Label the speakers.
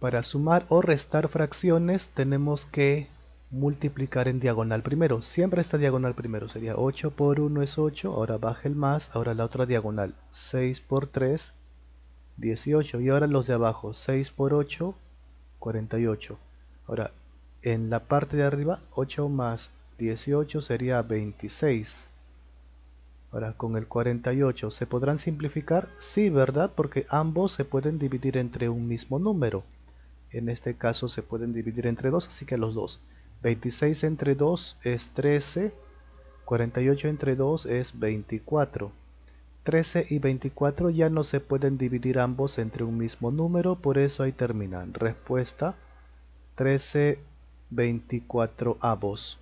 Speaker 1: Para sumar o restar fracciones tenemos que multiplicar en diagonal primero. Siempre esta diagonal primero. Sería 8 por 1 es 8. Ahora baja el más. Ahora la otra diagonal. 6 por 3, 18. Y ahora los de abajo. 6 por 8, 48. Ahora en la parte de arriba 8 más 18 sería 26. Ahora con el 48 se podrán simplificar. Sí, ¿verdad? Porque ambos se pueden dividir entre un mismo número. En este caso se pueden dividir entre 2, así que los dos. 26 entre 2 es 13, 48 entre 2 es 24. 13 y 24 ya no se pueden dividir ambos entre un mismo número, por eso ahí terminan. Respuesta 13, 24 avos.